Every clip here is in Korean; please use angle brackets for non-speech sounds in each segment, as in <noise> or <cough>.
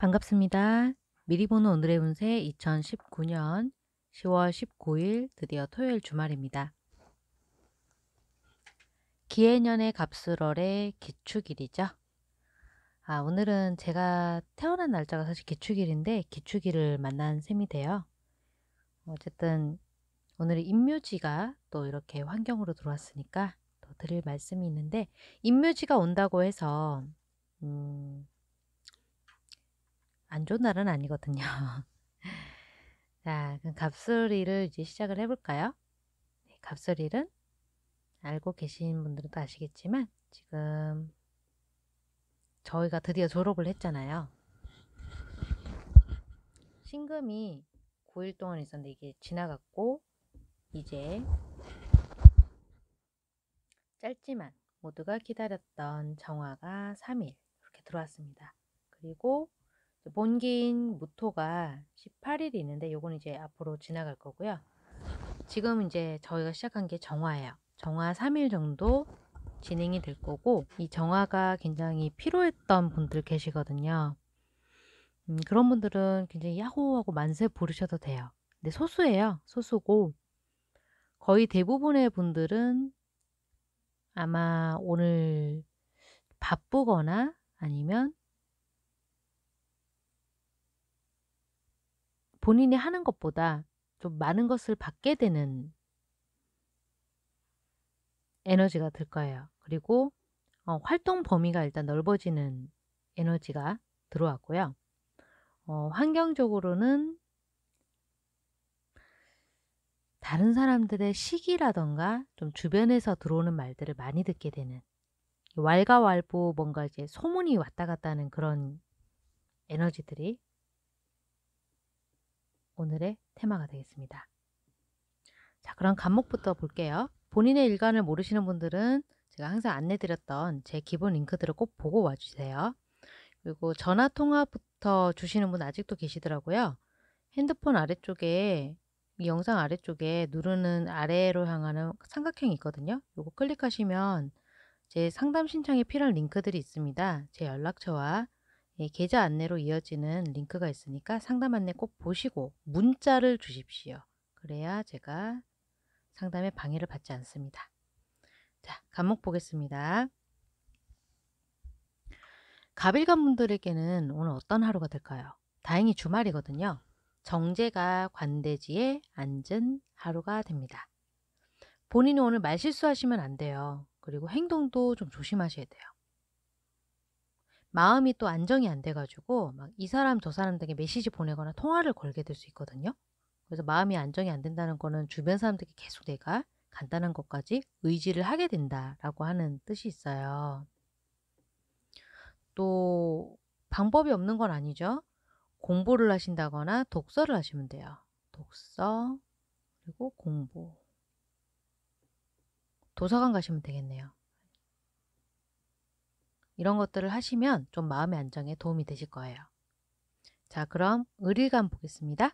반갑습니다. 미리 보는 오늘의 운세 2019년 10월 19일 드디어 토요일 주말입니다. 기해년의 갑술월의 기축일이죠. 아, 오늘은 제가 태어난 날짜가 사실 기축일인데 기축일을 만난 셈이 돼요. 어쨌든 오늘 임묘지가 또 이렇게 환경으로 들어왔으니까 또 드릴 말씀이 있는데 임묘지가 온다고 해서 음, 안 좋은 날은 아니거든요. <laughs> 자, 그럼 갑소리를 이제 시작을 해볼까요? 네, 갑소리는 알고 계신 분들은 아시겠지만 지금 저희가 드디어 졸업을 했잖아요. 신금이 9일 동안 있었는데 이게 지나갔고 이제 짧지만 모두가 기다렸던 정화가 3일 이렇게 들어왔습니다. 그리고 그 본기인 무토가 18일이 있는데 요건 이제 앞으로 지나갈 거고요. 지금 이제 저희가 시작한 게 정화예요. 정화 3일 정도 진행이 될 거고 이 정화가 굉장히 피로했던 분들 계시거든요. 음, 그런 분들은 굉장히 야호하고 만세 부르셔도 돼요. 근데 소수예요. 소수고 거의 대부분의 분들은 아마 오늘 바쁘거나 아니면 본인이 하는 것보다 좀 많은 것을 받게 되는 에너지가 들 거예요. 그리고 어, 활동 범위가 일단 넓어지는 에너지가 들어왔고요. 어, 환경적으로는 다른 사람들의 시기라던가 좀 주변에서 들어오는 말들을 많이 듣게 되는 왈가왈부 뭔가 이제 소문이 왔다 갔다 하는 그런 에너지들이 오늘의 테마가 되겠습니다. 자, 그럼 간목부터 볼게요. 본인의 일관을 모르시는 분들은 제가 항상 안내드렸던 제 기본 링크들을 꼭 보고 와주세요. 그리고 전화통화부터 주시는 분 아직도 계시더라고요. 핸드폰 아래쪽에 이 영상 아래쪽에 누르는 아래로 향하는 삼각형이 있거든요. 이거 클릭하시면 제 상담 신청에 필요한 링크들이 있습니다. 제 연락처와 예, 계좌 안내로 이어지는 링크가 있으니까 상담 안내 꼭 보시고 문자를 주십시오. 그래야 제가 상담에 방해를 받지 않습니다. 자, 감목 보겠습니다. 가빌간 분들에게는 오늘 어떤 하루가 될까요? 다행히 주말이거든요. 정제가 관대지에 앉은 하루가 됩니다. 본인이 오늘 말실수하시면 안 돼요. 그리고 행동도 좀 조심하셔야 돼요. 마음이 또 안정이 안 돼가지고 막 이 사람 저 사람 되게 메시지 보내거나 통화를 걸게 될 수 있거든요. 그래서 마음이 안정이 안 된다는 거는 주변 사람들에게 계속 내가 간단한 것까지 의지를 하게 된다라고 하는 뜻이 있어요. 또 방법이 없는 건 아니죠. 공부를 하신다거나 독서를 하시면 돼요. 독서 그리고 공부. 도서관 가시면 되겠네요. 이런 것들을 하시면 좀 마음의 안정에 도움이 되실 거예요. 자 그럼 을일간 보겠습니다.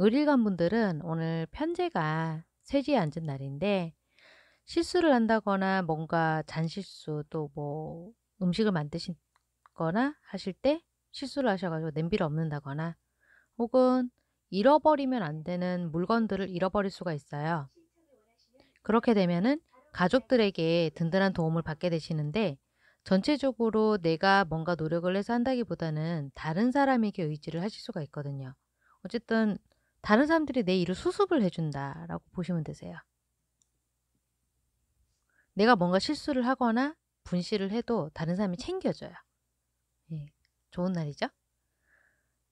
을일간 분들은 오늘 편제가 세지에 앉은 날인데 실수를 한다거나 뭔가 잔실수 또 뭐 음식을 만드시거나 하실 때 실수를 하셔가지고 냄비를 없는다거나 혹은 잃어버리면 안 되는 물건들을 잃어버릴 수가 있어요. 그렇게 되면은 가족들에게 든든한 도움을 받게 되시는데 전체적으로 내가 뭔가 노력을 해서 한다기보다는 다른 사람에게 의지를 하실 수가 있거든요. 어쨌든 다른 사람들이 내 일을 수습을 해준다라고 보시면 되세요. 내가 뭔가 실수를 하거나 분실을 해도 다른 사람이 챙겨줘요. 예, 좋은 날이죠?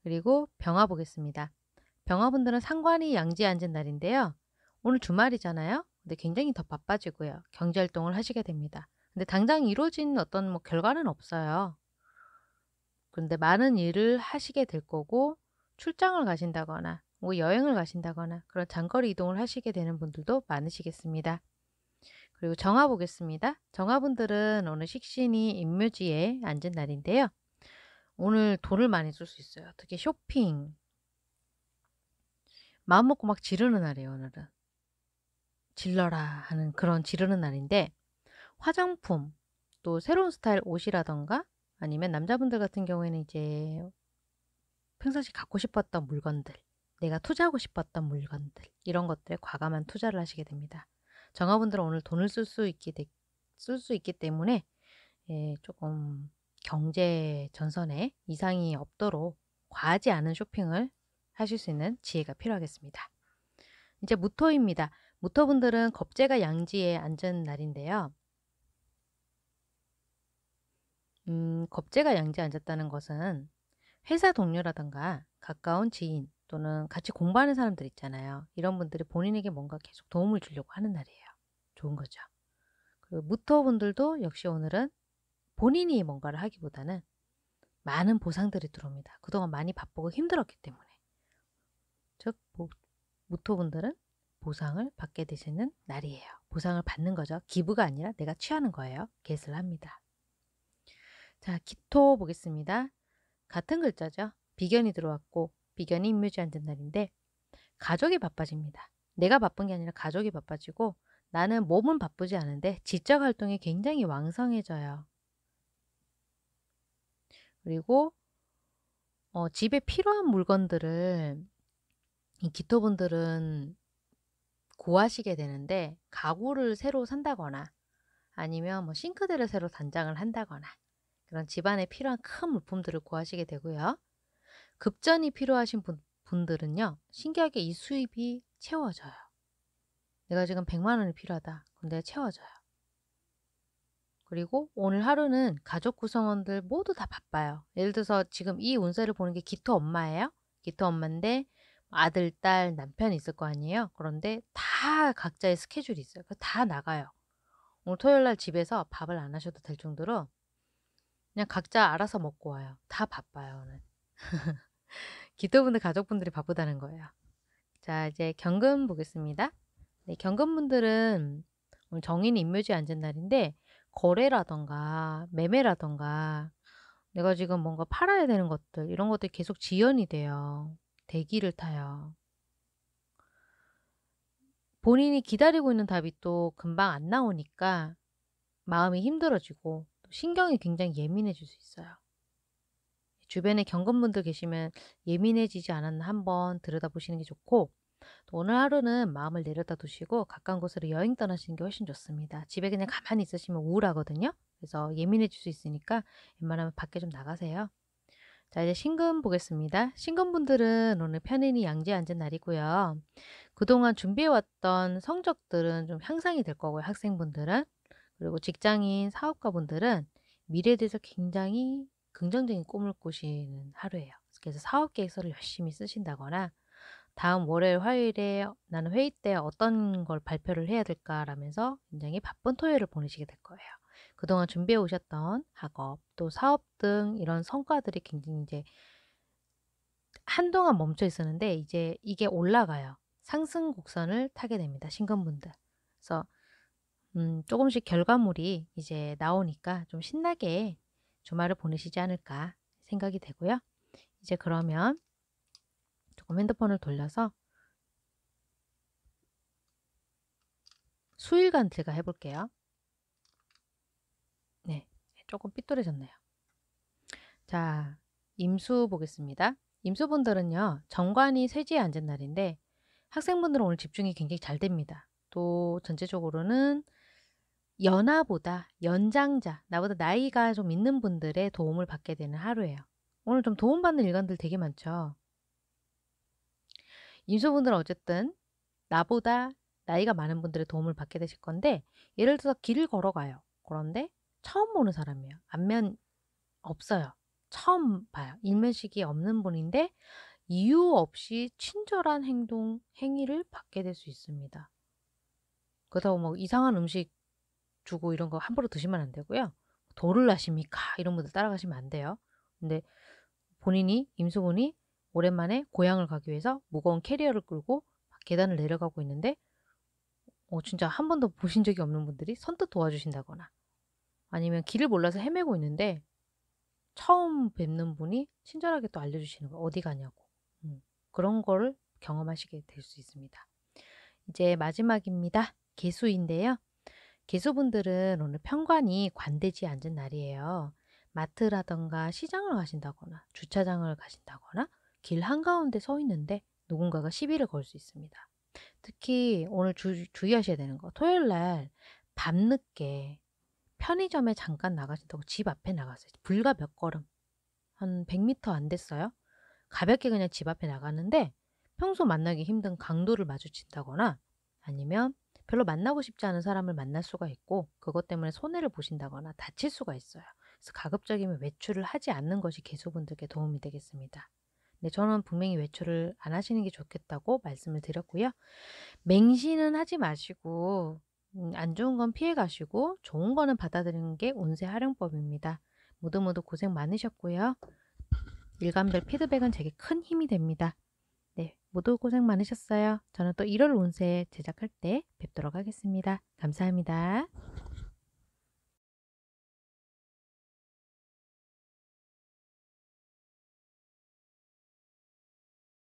그리고 병화 보겠습니다. 병화분들은 상관이 양지에 앉은 날인데요. 오늘 주말이잖아요. 근데 굉장히 더 바빠지고요. 경제활동을 하시게 됩니다. 근데 당장 이루어진 어떤 뭐 결과는 없어요. 근데 많은 일을 하시게 될 거고 출장을 가신다거나 뭐 여행을 가신다거나 그런 장거리 이동을 하시게 되는 분들도 많으시겠습니다. 그리고 정화 보겠습니다. 정화분들은 오늘 식신이 임묘지에 앉은 날인데요. 오늘 돈을 많이 쓸 수 있어요. 특히 쇼핑. 마음먹고 막 지르는 날이에요. 오늘은. 질러라 하는 그런 지르는 날인데 화장품, 또 새로운 스타일 옷이라던가 아니면 남자분들 같은 경우에는 이제 평상시 갖고 싶었던 물건들, 내가 투자하고 싶었던 물건들 이런 것들에 과감한 투자를 하시게 됩니다. 정화분들은 오늘 돈을 쓸 수 있게 쓸수 있기 때문에 예, 조금 경제 전선에 이상이 없도록 과하지 않은 쇼핑을 하실 수 있는 지혜가 필요하겠습니다. 이제 무토입니다. 무토분들은 겁재가 양지에 앉은 날인데요. 음, 겁재가 양지 앉았다는 것은 회사 동료라든가 가까운 지인 또는 같이 공부하는 사람들 있잖아요. 이런 분들이 본인에게 뭔가 계속 도움을 주려고 하는 날이에요. 좋은 거죠. 그리고 무토분들도 역시 오늘은 본인이 뭔가를 하기보다는 많은 보상들이 들어옵니다. 그동안 많이 바쁘고 힘들었기 때문에. 즉, 무토분들은 보상을 받게 되시는 날이에요. 보상을 받는 거죠. 기부가 아니라 내가 취하는 거예요. 개수를합니다 자, 기토 보겠습니다. 같은 글자죠. 비견이 들어왔고 비견이 임묘지 않는 날인데 가족이 바빠집니다. 내가 바쁜 게 아니라 가족이 바빠지고 나는 몸은 바쁘지 않은데 지적 활동이 굉장히 왕성해져요. 그리고 어, 집에 필요한 물건들을 이 기토분들은 구하시게 되는데 가구를 새로 산다거나 아니면 뭐 싱크대를 새로 단장을 한다거나 그런 집안에 필요한 큰 물품들을 구하시게 되고요. 급전이 필요하신 분, 분들은요. 신기하게 이 수입이 채워져요. 내가 지금 100만 원이 필요하다. 근데 채워져요. 그리고 오늘 하루는 가족 구성원들 모두 다 바빠요. 예를 들어서 지금 이 운세를 보는 게 기토 엄마예요. 기토 엄마인데 아들, 딸, 남편 있을 거 아니에요. 그런데 다 각자의 스케줄이 있어요. 다 나가요. 오늘 토요일 날 집에서 밥을 안 하셔도 될 정도로 그냥 각자 알아서 먹고 와요. 다 바빠요, 오늘. <laughs> 기토분들 가족분들이 바쁘다는 거예요. 자, 이제 경금 보겠습니다. 네, 경금분들은 오늘 정인 임묘지 앉은 날인데 거래라던가 매매라던가 내가 지금 뭔가 팔아야 되는 것들 이런 것들이 계속 지연이 돼요. 대기를 타요. 본인이 기다리고 있는 답이 또 금방 안 나오니까 마음이 힘들어지고 신경이 굉장히 예민해질 수 있어요. 주변에 경건분들 계시면 예민해지지 않았나 한번 들여다보시는 게 좋고 또 오늘 하루는 마음을 내려다 두시고 가까운 곳으로 여행 떠나시는 게 훨씬 좋습니다. 집에 그냥 가만히 있으시면 우울하거든요. 그래서 예민해질 수 있으니까 웬만하면 밖에 좀 나가세요. 자 이제 신금 보겠습니다. 신금분들은 오늘 편인이 양지 앉은 날이고요. 그동안 준비해왔던 성적들은 좀 향상이 될 거고요. 학생분들은 그리고 직장인 사업가분들은 미래에 대해서 굉장히 긍정적인 꿈을 꾸시는 하루예요. 그래서 사업 계획서를 열심히 쓰신다거나 다음 월요일, 화요일에 나는 회의 때 어떤 걸 발표를 해야 될까라면서 굉장히 바쁜 토요일을 보내시게 될 거예요. 그동안 준비해 오셨던 학업, 또 사업 등 이런 성과들이 굉장히 이제 한동안 멈춰 있었는데 이제 이게 올라가요. 상승 곡선을 타게 됩니다. 신건분들. 그래서 음, 조금씩 결과물이 이제 나오니까 좀 신나게 주말을 보내시지 않을까 생각이 되고요. 이제 그러면 조금 핸드폰을 돌려서 수일간 제가 해볼게요. 네, 조금 삐뚤어졌네요. 자, 임수 보겠습니다. 임수분들은요, 정관이 세지에 앉은 날인데 학생분들은 오늘 집중이 굉장히 잘 됩니다. 또 전체적으로는 연하보다 연장자, 나보다 나이가 좀 있는 분들의 도움을 받게 되는 하루예요. 오늘 좀 도움받는 일관들 되게 많죠. 인수분들은 어쨌든 나보다 나이가 많은 분들의 도움을 받게 되실 건데 예를 들어서 길을 걸어가요. 그런데 처음 보는 사람이에요. 안면 없어요. 처음 봐요. 일면식이 없는 분인데 이유 없이 친절한 행동, 행위를 받게 될 수 있습니다. 그렇다고 뭐 이상한 음식 주고 이런 거 함부로 드시면 안 되고요. 도를 나십니까? 이런 분들 따라가시면 안 돼요. 근데 본인이 임수분이 오랜만에 고향을 가기 위해서 무거운 캐리어를 끌고 계단을 내려가고 있는데 어, 진짜 한 번도 보신 적이 없는 분들이 선뜻 도와주신다거나 아니면 길을 몰라서 헤매고 있는데 처음 뵙는 분이 친절하게 또 알려주시는 거 어디 가냐고 음, 그런 거를 경험하시게 될 수 있습니다. 이제 마지막입니다. 개수인데요. 기수분들은 오늘 편관이 관대지 앉은 날이에요. 마트라던가 시장을 가신다거나 주차장을 가신다거나 길 한가운데 서 있는데 누군가가 시비를 걸 수 있습니다. 특히 오늘 주, 주의하셔야 되는 거 토요일 날 밤늦게 편의점에 잠깐 나가신다고 집 앞에 나갔어요. 불과 몇 걸음 한 100m 안 됐어요. 가볍게 그냥 집 앞에 나갔는데 평소 만나기 힘든 강도를 마주친다거나 아니면 별로 만나고 싶지 않은 사람을 만날 수가 있고 그것 때문에 손해를 보신다거나 다칠 수가 있어요. 그래서 가급적이면 외출을 하지 않는 것이 개수분들께 도움이 되겠습니다. 네, 저는 분명히 외출을 안 하시는 게 좋겠다고 말씀을 드렸고요. 맹신은 하지 마시고 음, 안 좋은 건 피해 가시고 좋은 거는 받아들이는 게 운세 활용법입니다. 모두 모두 고생 많으셨고요. 일관별 피드백은 제게 큰 힘이 됩니다. 모두 고생 많으셨어요. 저는 또 1월 운세 제작할 때 뵙도록 하겠습니다. 감사합니다.